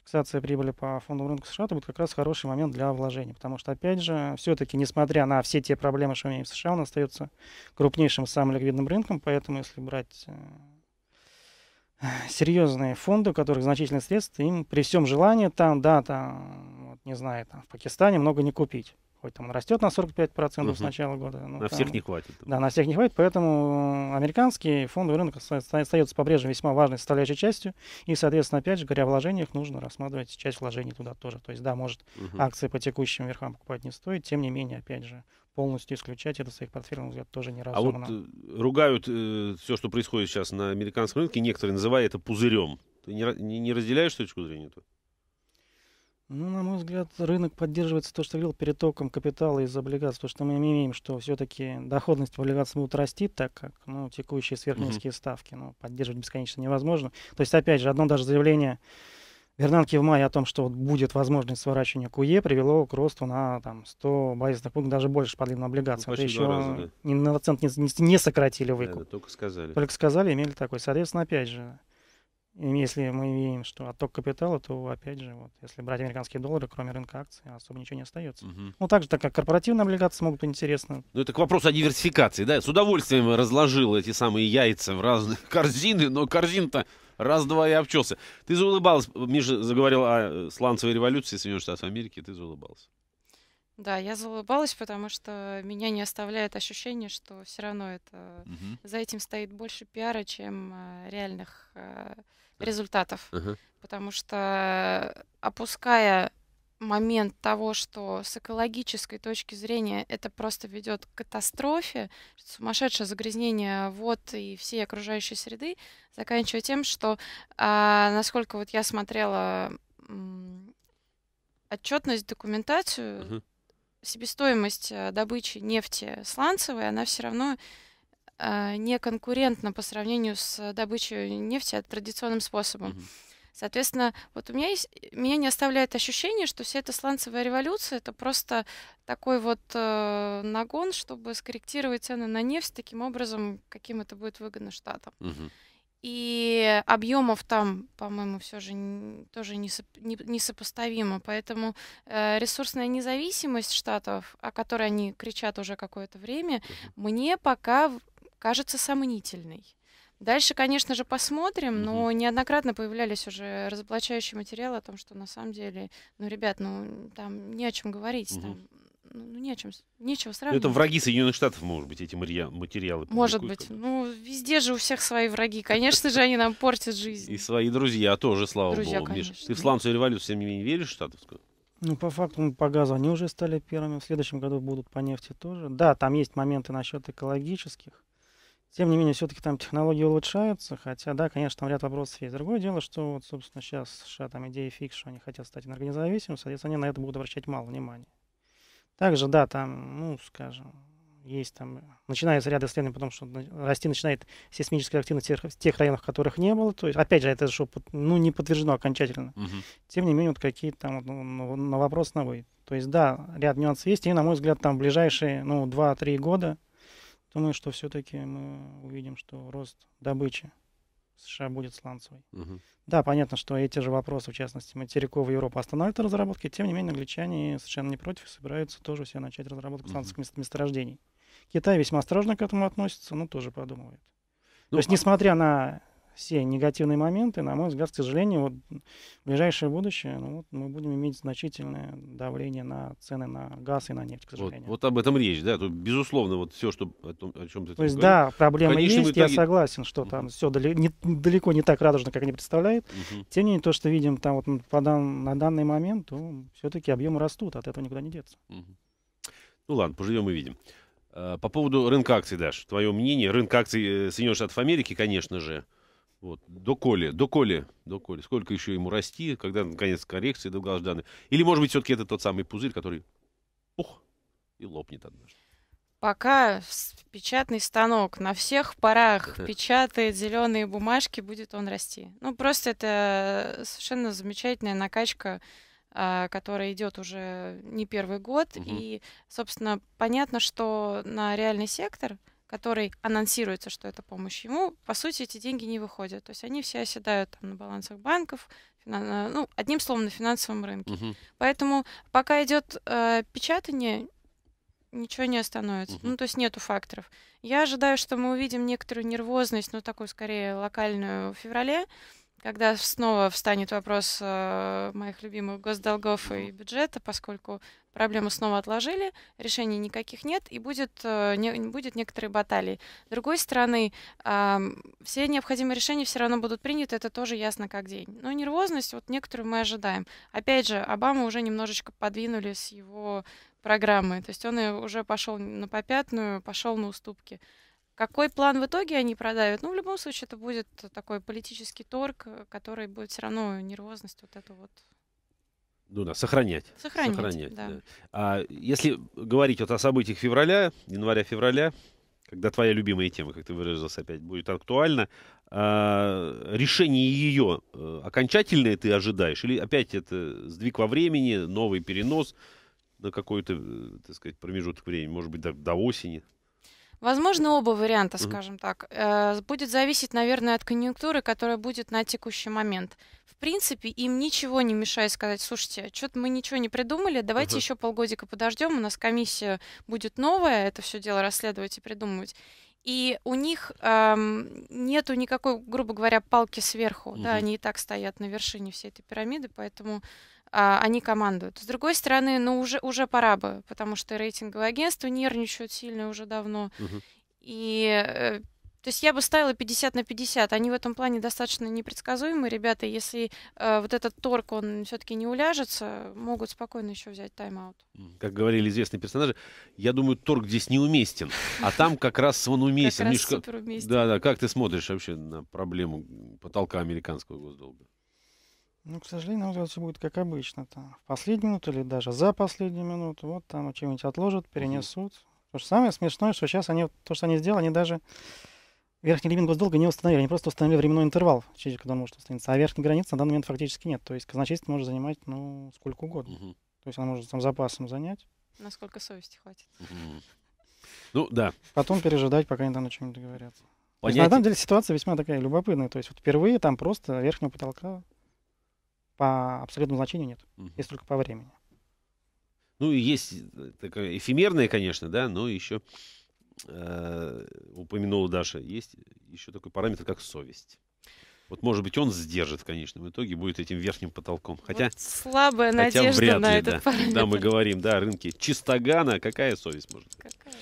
фиксация прибыли по фондовому рынку США, это будет как раз хороший момент для вложения, Потому что, опять же, все-таки, несмотря на все те проблемы, что у имеем в США, он остается крупнейшим самым ликвидным рынком. Поэтому, если брать э, серьезные фонды, у которых значительные средства, им при всем желании там, да, там, вот, не знаю, там в Пакистане много не купить хоть там он растет на 45% угу. с начала года. на там, всех не хватит. Да, на всех не хватит, поэтому э, американский фондовый рынок остается по-прежнему весьма важной составляющей частью, и, соответственно, опять же, говоря о вложениях, нужно рассматривать часть вложений туда тоже. То есть, да, может, угу. акции по текущим верхам покупать не стоит, тем не менее, опять же, полностью исключать это своих портфелей, на взгляд, тоже неразумно. А вот э, ругают э, все, что происходит сейчас на американском рынке, некоторые называют это пузырем. Ты не, не, не разделяешь точку зрения? -то? Ну, на мой взгляд, рынок поддерживается, то, что говорил, перетоком капитала из облигаций, то что мы имеем, что все-таки доходность облигаций будет расти, так как ну, текущие сверхнизкие mm-hmm. ставки ну, поддерживать бесконечно невозможно. То есть, опять же, одно даже заявление Вернанки в мае о том, что вот будет возможность сворачивания КУЕ, e, привело к росту на там, 100 базисных пунктов, даже больше по длинным облигациям. Ну, еще раза, да. не, на процент не, не, не сократили выкуп. Да, да, только сказали. Только сказали, имели такой. Соответственно, опять же, если мы видим, что отток капитала, то опять же, вот, если брать американские доллары, кроме рынка акций, особо ничего не остается. Угу. Ну, также, так как корпоративные облигации могут быть интересны. Ну, это к вопросу о диверсификации, да? С удовольствием разложил эти самые яйца в разные корзины, но корзин-то раз-два и обчелся. Ты заулыбалась, Миша заговорил о э, сланцевой революции Соединенных Штатов Америки, ты заулыбался. Да, я заулыбалась, потому что меня не оставляет ощущение, что все равно это Мгм. за этим стоит больше пиара, чем э, реальных э, результатов. Ага. Потому что э, опуская момент того, что с экологической точки зрения это просто ведет к катастрофе, сумасшедшее загрязнение вод и всей окружающей среды, заканчивая тем, что а, насколько вот я смотрела м, отчетность, документацию Мгм себестоимость э, добычи нефти сланцевой, она все равно э, не конкурентна по сравнению с добычей нефти традиционным способом. Соответственно, вот у меня есть, меня не оставляет ощущение, что вся эта сланцевая революция это просто такой вот э, нагон, чтобы скорректировать цены на нефть таким образом, каким это будет выгодно штатам. Mm-hmm и объемов там, по-моему, все же тоже несопоставимо. Не, не Поэтому э, ресурсная независимость штатов, о которой они кричат уже какое-то время, мне пока кажется сомнительной. Дальше, конечно же, посмотрим, но неоднократно появлялись уже разоблачающие материалы о том, что на самом деле, ну, ребят, ну, там не о чем говорить, там ну, ну, не о чем, нечего ну, сравнивать. Это враги Соединенных Штатов, может быть, эти материалы. Может быть. Ну, везде же у всех свои враги. Конечно же, они нам портят жизнь. И свои друзья тоже, слава друзья, богу. Конечно. Миш, ты в сланцевую революцию, тем не менее, веришь в штатовскую? Ну, по факту, по газу они уже стали первыми. В следующем году будут по нефти тоже. Да, там есть моменты насчет экологических. Тем не менее, все-таки там технологии улучшаются, хотя, да, конечно, там ряд вопросов есть. Другое дело, что вот, собственно, сейчас США, там, идея фикс, что они хотят стать энергонезависимым, соответственно, они на это будут обращать мало внимания. Также, да, там, ну, скажем, есть там, начинаются ряды исследований, потому что расти начинает сейсмическая активность в тех, районах, которых не было. То есть, опять же, это же ну, не подтверждено окончательно. Угу. Тем не менее, вот какие-то там ну, ну, на вопрос новый. То есть, да, ряд нюансов есть, и, на мой взгляд, там ближайшие, ну, 2-3 года, думаю, что все-таки мы увидим, что рост добычи США будет сланцевой. Угу. Да, понятно, что эти же вопросы, в частности, материковая Европа останавливает разработки, тем не менее англичане совершенно не против и собираются тоже все начать разработку угу. сланцевых месторождений. Китай весьма осторожно к этому относится, но тоже подумывает. Ну, То есть, а несмотря на все негативные моменты, на мой взгляд, к сожалению, вот в ближайшее будущее ну, вот мы будем иметь значительное давление на цены на газ и на нефть, к сожалению. Вот, вот об этом речь, да? Тут, безусловно, вот все, что, о, том, о чем ты То есть, говоришь, да, проблема конечно, есть, итоге... я согласен, что там uh-huh. все далеко не, далеко не так радужно, как они представляют. Uh-huh. Тем не менее, то, что видим там вот по дан, на данный момент, то все-таки объемы растут, от этого никуда не деться. Uh-huh. Ну ладно, поживем и видим. Э, по поводу рынка акций, Даш, твое мнение, рынок акций э, Соединенных Штатов Америки, конечно же, вот. до до Коли, Коли, до Коли. Сколько еще ему расти, когда, наконец, коррекция долгожданная. Или, может быть, все-таки это тот самый пузырь, который, ух, и лопнет однажды. Пока печатный станок на всех парах печатает зеленые бумажки, будет он расти. Ну, просто это совершенно замечательная накачка а, которая идет уже не первый год. Угу. И, собственно, понятно, что на реальный сектор который анонсируется, что это помощь ему, по сути, эти деньги не выходят. То есть они все оседают там, на балансах банков, финанс... Э, ну, одним словом, на финансовом рынке. Угу. Поэтому пока идет э, печатание, ничего не остановится. Угу. Ну, то есть нету факторов. Я ожидаю, что мы увидим некоторую нервозность, ну, такую скорее локальную в феврале, когда снова встанет вопрос э, моих любимых госдолгов и бюджета, поскольку проблему снова отложили, решений никаких нет, и будет, э, не, будет некоторые баталии. С другой стороны, э, все необходимые решения все равно будут приняты, это тоже ясно как день. Но нервозность, вот некоторую мы ожидаем. Опять же, Обама уже немножечко подвинули с его программы, то есть он уже пошел на попятную, пошел на уступки. Какой план в итоге они продают? Ну, в любом случае, это будет такой политический торг, э, который будет все равно нервозность вот эту вот ну да, сохранять. Сохранять, сохранять да. да. А если говорить вот о событиях февраля, января-февраля, когда твоя любимая тема, как ты выразился опять, будет актуальна, а, решение ее э, окончательное ты ожидаешь? Или опять это сдвиг во времени, новый перенос на какой-то, э, так сказать, промежуток времени, может быть, до, до осени? Возможно, оба варианта, скажем так. Э, будет зависеть, наверное, от конъюнктуры, которая будет на текущий момент. В принципе, им ничего не мешает сказать, слушайте, что-то мы ничего не придумали, давайте uh-huh. еще полгодика подождем, у нас комиссия будет новая, это все дело расследовать и придумывать и у них эм, нету никакой, грубо говоря, палки сверху, угу. да, они и так стоят на вершине всей этой пирамиды, поэтому а, они командуют. С другой стороны, ну уже, уже пора бы, потому что рейтинговые агентства нервничают сильно уже давно. Угу. И э, то есть я бы ставила 50 на 50. Они в этом плане достаточно непредсказуемы, ребята. Если э, вот этот торг, он все-таки не уляжется, могут спокойно еще взять тайм-аут. Как говорили известные персонажи, я думаю, торг здесь неуместен. А там как раз он уместен. Как раз супер уместен. Да-да, как ты смотришь вообще на проблему потолка американского госдолга? Ну, к сожалению, на все будет как обычно. Там, в последнюю минуту или даже за последнюю минуту. Вот там чего-нибудь отложат, перенесут. То же самое смешное, что сейчас они, то, что они сделали, они даже верхний лимит госдолга не установили. Они просто установили временной интервал, через когда может установиться. А верхней границы на данный момент фактически нет. То есть казначейство может занимать, ну, сколько угодно. Угу. То есть оно может там запасом занять. Насколько совести хватит. Ну, да. Потом пережидать, пока они там о чем-нибудь говорят. на самом деле ситуация весьма такая любопытная. То есть вот впервые там просто верхнего потолка по абсолютному значению нет. Угу. Есть только по времени. Ну, и есть э, такое эфемерное, конечно, да, но еще э, упомянула Даша, есть еще такой параметр, как совесть. Вот, может быть, он сдержит, конечно, в итоге будет этим верхним потолком. Хотя вот слабая хотя надежда вряд ли, этот да. параметр. Да, мы говорим, да, рынки чистогана, какая совесть может быть? Какая?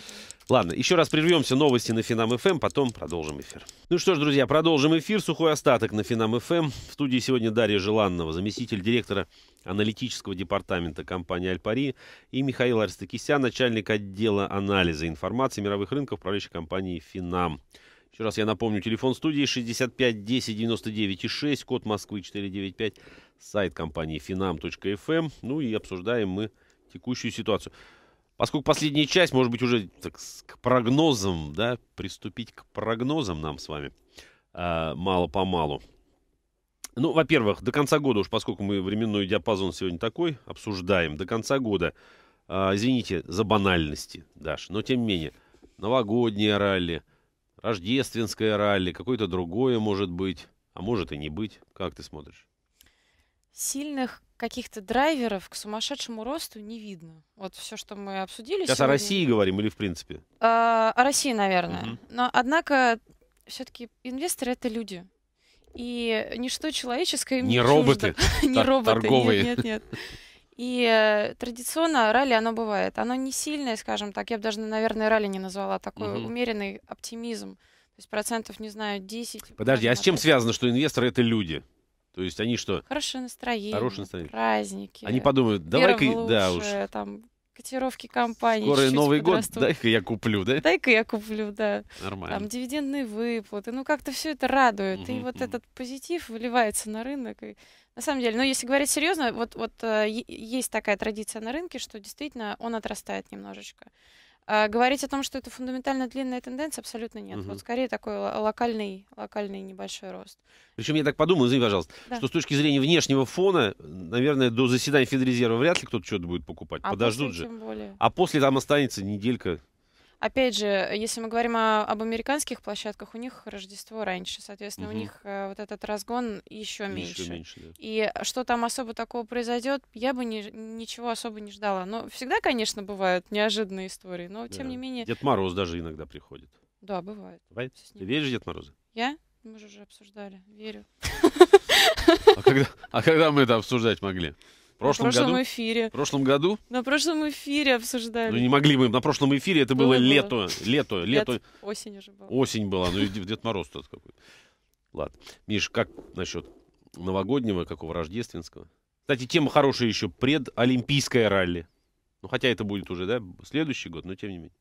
Ладно, еще раз прервемся. Новости на Финам ФМ, эм, потом продолжим эфир. Ну что ж, друзья, продолжим эфир. Сухой остаток на Финам ФМ. Эм. В студии сегодня Дарья Желанного, заместитель директора аналитического департамента компании Альпари и Михаил Аристокисян, начальник отдела анализа информации мировых рынков управляющей компании Финам. Еще раз я напомню, телефон студии 65 10 99 и 6, код Москвы 495, сайт компании finam.fm. Эм». Ну и обсуждаем мы текущую ситуацию. Поскольку последняя часть, может быть, уже так, к прогнозам, да, приступить к прогнозам нам с вами э, мало-помалу. Ну, во-первых, до конца года, уж поскольку мы временной диапазон сегодня такой обсуждаем, до конца года, э, извините за банальности, Даш, но тем не менее, новогоднее ралли, рождественское ралли, какое-то другое может быть, а может и не быть. Как ты смотришь? сильных каких-то драйверов к сумасшедшему росту не видно. Вот все, что мы обсудили. Сейчас сегодня. о России говорим или в принципе? А, о России, наверное. Угу. Но однако все-таки инвесторы это люди. И ничто человеческое не, роботы, не роботы, торговые. нет, нет. И э, традиционно ралли оно бывает. Оно не сильное, скажем так. Я бы даже, наверное, ралли не назвала. Такой угу. умеренный оптимизм. То есть процентов, не знаю, 10. Подожди, а с чем связано, что инвесторы это люди? То есть они что? Хорошее настроение. Хорошее настроение. Праздники. Они подумают, давай-ка, да уж. Там, котировки компании. Скоро чуть Новый подрастут. год, дай-ка я куплю, да? Дай-ка я куплю, да. Нормально. Там дивидендные выплаты, ну как-то все это радует. Угу, и вот этот позитив выливается на рынок. И... На самом деле, ну если говорить серьезно, вот, вот э, есть такая традиция на рынке, что действительно он отрастает немножечко. А, говорить о том, что это фундаментально длинная тенденция, абсолютно нет. Угу. Вот скорее такой локальный, локальный небольшой рост. Причем я так подумал, извини, пожалуйста, да. что с точки зрения внешнего фона, наверное, до заседания Федрезерва вряд ли кто-то что-то будет покупать. А Подождут после, же. А после там останется неделька Опять же, если мы говорим о, об американских площадках, у них Рождество раньше, соответственно, угу. у них э, вот этот разгон еще, еще меньше. да. И что там особо такого произойдет, я бы не, ничего особо не ждала. Но ну, всегда, конечно, бывают неожиданные истории, но да. тем не менее... Дед Мороз даже иногда приходит. Да, бывает. Давай. Ты веришь в Дед Мороза? Я? Мы же уже обсуждали. Верю. А когда, а когда мы это обсуждать могли? прошлом, прошлом году? эфире. В прошлом году? На прошлом эфире обсуждали. Ну, не могли мы. На прошлом эфире это было, было лето. Было. Лето, лето. Лет, осень уже была. Осень была. Ну, и Дед Мороз тут какой-то. Ладно. Миш, как насчет новогоднего, какого рождественского? Кстати, тема хорошая еще. Предолимпийское ралли. Ну, хотя это будет уже, да, следующий год, но тем не менее.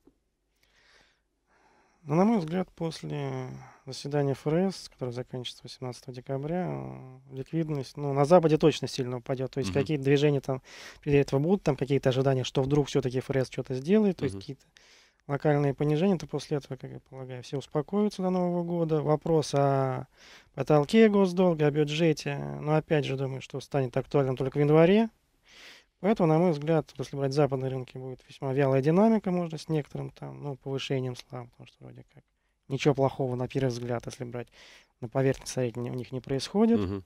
Но, ну, на мой взгляд, после заседания ФРС, которое заканчивается 18 декабря, ликвидность, ну, на Западе точно сильно упадет. То есть uh-huh. какие-то движения там перед этого будут, там какие-то ожидания, что вдруг все-таки ФРС что-то сделает, uh-huh. то есть какие-то локальные понижения, то после этого, как я полагаю, все успокоятся до Нового года. Вопрос о потолке госдолга, о бюджете, но опять же думаю, что станет актуальным только в январе. Поэтому, на мой взгляд, если брать западные рынки, будет весьма вялая динамика, можно с некоторым там, ну, повышением слав, потому что вроде как ничего плохого на первый взгляд, если брать на поверхность средней, у них не происходит. Угу.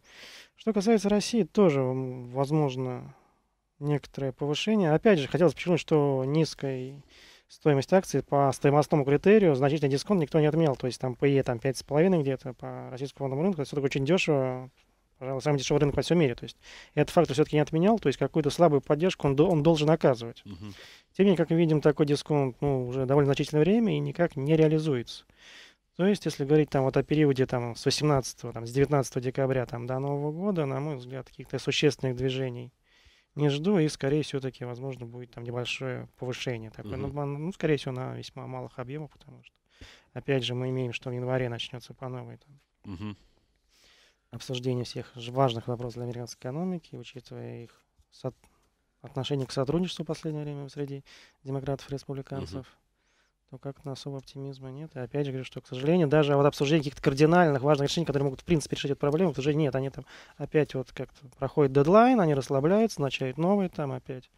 Что касается России, тоже возможно некоторое повышение. Опять же, хотелось подчеркнуть, что низкой стоимость акций по стоимостному критерию значительный дисконт никто не отменял. То есть там PE там 5,5 где-то по российскому фондовому рынку. Все-таки очень дешево пожалуй, самый дешевый рынок во всем мире. То есть этот фактор все-таки не отменял, то есть какую-то слабую поддержку он, он должен оказывать. Угу. Тем не менее, как мы видим, такой дисконт ну, уже довольно значительное время и никак не реализуется. То есть, если говорить там вот о периоде там с 18, там, с 19 декабря там, до Нового года, на мой взгляд, каких-то существенных движений не жду, и скорее всего, таки возможно, будет там небольшое повышение такое. Угу. Ну, ну, скорее всего, на весьма малых объемах, потому что, опять же, мы имеем, что в январе начнется по новой там. Угу обсуждение всех важных вопросов для американской экономики, учитывая их отношение к сотрудничеству в последнее время среди демократов и республиканцев, uh то как-то особо оптимизма нет. И опять же говорю, что, к сожалению, даже вот обсуждение каких-то кардинальных важных решений, которые могут, в принципе, решить эту проблему, уже нет. Они там опять вот как-то проходит дедлайн, они расслабляются, начинают новые там опять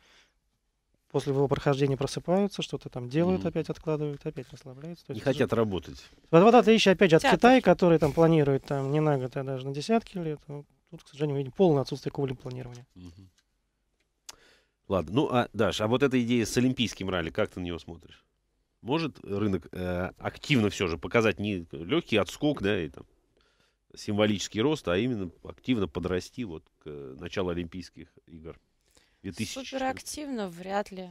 после его прохождения просыпаются, что-то там делают, mm. опять откладывают, опять расслабляются. не хотят же... работать. Вот в отличие, опять же, от Театр. Китая, который там планирует там не на год, а даже на десятки лет. Ну, тут, к сожалению, видим полное отсутствие какого планирования. Mm -hmm. Ладно, ну, а, Даш, а вот эта идея с олимпийским ралли, как ты на нее смотришь? Может рынок э, активно все же показать не легкий отскок, да, и там символический рост, а именно активно подрасти вот к э, началу Олимпийских игр? 2000. Суперактивно вряд ли.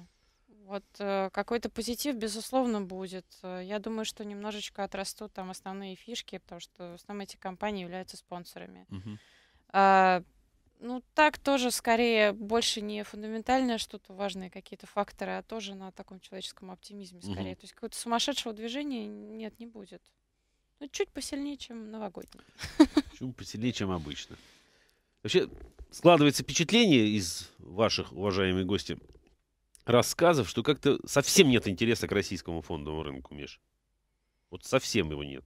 Вот э, какой-то позитив, безусловно, будет. Э, я думаю, что немножечко отрастут там основные фишки, потому что в основном эти компании являются спонсорами. Угу. А, ну, так тоже скорее больше не фундаментальное что-то важное, какие-то факторы, а тоже на таком человеческом оптимизме скорее. Угу. То есть какого-то сумасшедшего движения нет, не будет. Ну, чуть посильнее, чем новогодний. Чуть посильнее, чем обычно. Вообще, складывается впечатление из ваших, уважаемые гости, рассказов, что как-то совсем нет интереса к российскому фондовому рынку, Миш. Вот совсем его нет.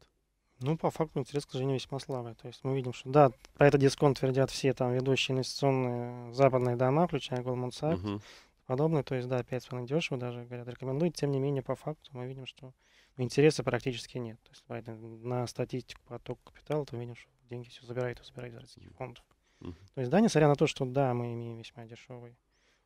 Ну, по факту интерес, к сожалению, весьма слабый. То есть мы видим, что да, про это дисконт твердят все там ведущие инвестиционные э, западные дома, включая Goldman Sachs, uh-huh. То есть, да, опять 5,5 дешево даже, говорят, рекомендуют. Тем не менее, по факту мы видим, что интереса практически нет. То есть на статистику поток капитала, то видим, что деньги все забирают и забирают из российских фондов. То есть, да, несмотря на то, что да, мы имеем весьма дешевый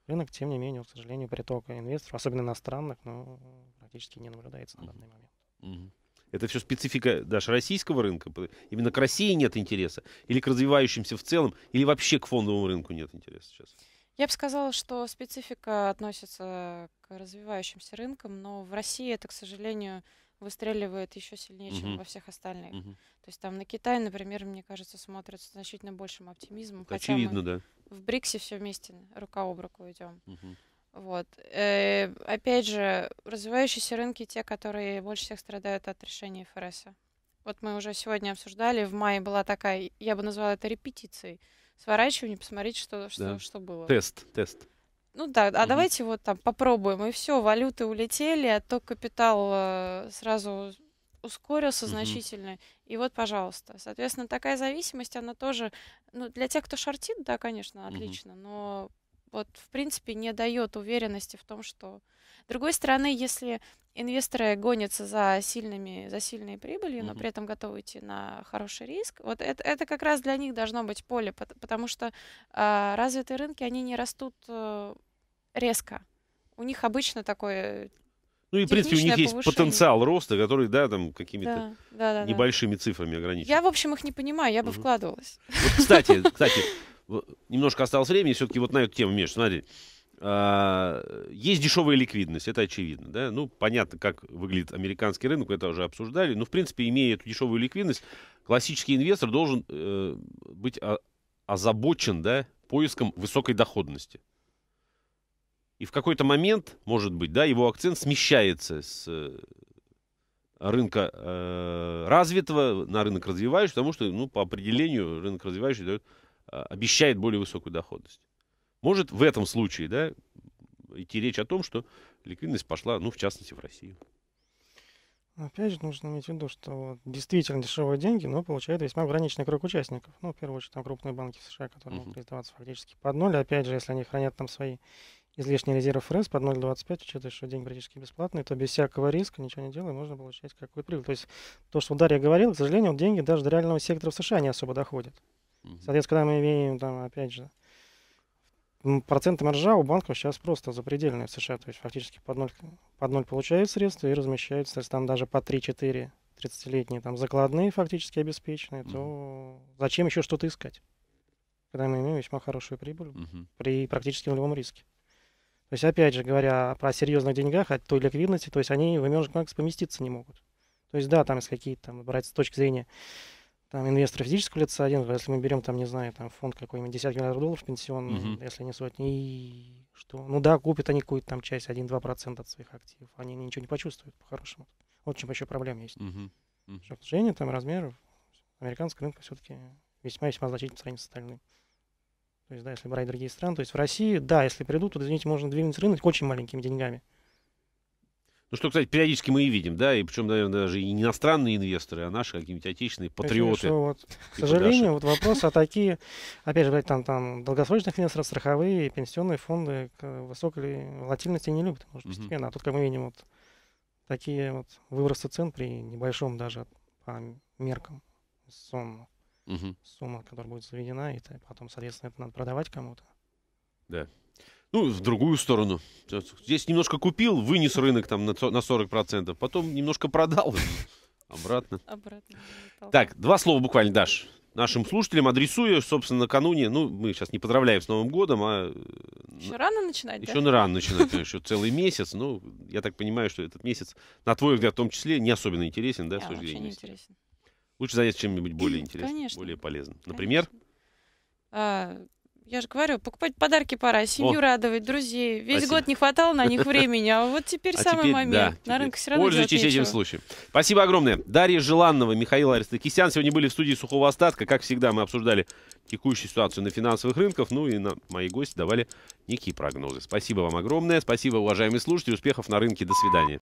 рынок, тем не менее, к сожалению, притока инвесторов, особенно иностранных, ну, практически не наблюдается uh-huh. на данный момент. Это все специфика даже российского рынка. Именно к России нет интереса, или к развивающимся в целом, или вообще к фондовому рынку нет интереса сейчас. Я бы сказала, что специфика относится к развивающимся рынкам, но в России это, к сожалению, выстреливает еще сильнее, чем угу. во всех остальных. Угу. То есть там на Китай, например, мне кажется, смотрят с значительно большим оптимизмом. Это хотя очевидно, мы да. В БРИКСе все вместе рука об руку идем. Угу. Вот. Э, опять же, развивающиеся рынки те, которые больше всех страдают от решения ФРС. Вот мы уже сегодня обсуждали, в мае была такая, я бы назвала это репетицией. Сворачивание, посмотреть, что, что, да. что было. Тест, тест ну да, а mm-hmm. давайте вот там попробуем. И все, валюты улетели, а то капитал э, сразу ускорился mm-hmm. значительно. И вот, пожалуйста. Соответственно, такая зависимость, она тоже, ну, для тех, кто шортит, да, конечно, отлично, mm-hmm. но вот, в принципе, не дает уверенности в том, что другой стороны, если инвесторы гонятся за сильными, за сильной прибылью, но при этом готовы идти на хороший риск. Вот это, это как раз для них должно быть поле, потому что э, развитые рынки, они не растут э, резко. У них обычно такое ну и, в принципе, у них повышение. есть потенциал роста, который, да, там какими-то да, да, да, небольшими да. цифрами ограничен. Я, в общем, их не понимаю, я бы угу. вкладывалась. Вот, кстати, кстати, немножко осталось времени, все-таки вот на эту тему, Миш, смотри. А, есть дешевая ликвидность, это очевидно. Да? Ну, понятно, как выглядит американский рынок, это уже обсуждали. Но, в принципе, имея эту дешевую ликвидность, классический инвестор должен э, быть озабочен да, поиском высокой доходности. И в какой-то момент, может быть, да, его акцент смещается с э, рынка э, развитого на рынок развивающий, потому что ну, по определению рынок развивающий дает, а, обещает более высокую доходность. Может в этом случае да, идти речь о том, что ликвидность пошла, ну, в частности, в Россию. Опять же, нужно иметь в виду, что вот, действительно дешевые деньги, но получает весьма ограниченный круг участников. Ну, в первую очередь, там крупные банки в США, которые uh-huh. передаваться фактически под ноль. Опять же, если они хранят там свои излишние резервы ФРС под 0,25, учитывая, что деньги практически бесплатные, то без всякого риска, ничего не делая, можно получать какую-то прибыль. То есть то, что Дарья говорила, к сожалению, деньги даже до реального сектора в США не особо доходят. Uh-huh. Соответственно, когда мы имеем, там, опять же, проценты маржа у банков сейчас просто запредельные в США, то есть фактически под ноль, под ноль получают средства и размещают, то есть там даже по 3-4 30-летние там закладные фактически обеспеченные, то зачем еще что-то искать, когда мы имеем весьма хорошую прибыль mm-hmm. при практически нулевом риске. То есть, опять же, говоря про серьезных деньгах, от той ликвидности, то есть они в emerging markets поместиться не могут. То есть, да, там есть какие-то, там, брать с точки зрения там инвестор физического лица один, если мы берем там, не знаю, там фонд какой-нибудь, десятки миллиардов долларов пенсионный, угу. Uh-huh. если не сотни, и что? Ну да, купят они какую-то там часть, 1-2% от своих активов, они ничего не почувствуют по-хорошему. Вот чем еще проблема есть. Угу. Uh-huh. Uh-huh. там размеров американского рынка все-таки весьма-весьма значительный по сравнению с остальным. То есть, да, если брать другие страны, то есть в России, да, если придут, то, извините, можно двигать рынок очень маленькими деньгами. Ну, что, кстати, периодически мы и видим, да, и причем, наверное, даже и не иностранные инвесторы, а наши какие-нибудь отечественные патриоты. Конечно, вот, к сожалению, вот вопрос, а такие, опять же, там, там долгосрочных инвесторов, страховые, пенсионные фонды к высокой волатильности не любят, может, постепенно. А тут, как мы видим, вот такие вот выросты цен при небольшом даже по меркам сумма, угу. сумма, которая будет заведена, и потом, соответственно, это надо продавать кому-то. Да ну, в другую сторону. Здесь немножко купил, вынес рынок там на 40%, потом немножко продал. Обратно. Обратно. Так, два слова буквально, Даш. Нашим слушателям адресую, собственно, накануне, ну, мы сейчас не поздравляем с Новым годом, а... Э, еще рано начинать, Еще да? рано начинать, еще целый месяц. Ну, я так понимаю, что этот месяц, на твой взгляд, в том числе, не особенно интересен, да, yeah, вообще не интересен. Лучше заняться чем-нибудь более интересным, более полезным. Например? А, я же говорю, покупать подарки пора, семью О. радовать, друзей. Весь Спасибо. год не хватало на них времени, а вот теперь а самый теперь, момент. Да, на рынке все равно Пользуйтесь этим случаем. Спасибо огромное. Дарья Желанного, Михаил Аристокисян сегодня были в студии Сухого Остатка. Как всегда, мы обсуждали текущую ситуацию на финансовых рынках, ну и на мои гости давали некие прогнозы. Спасибо вам огромное. Спасибо, уважаемые слушатели. Успехов на рынке. До свидания.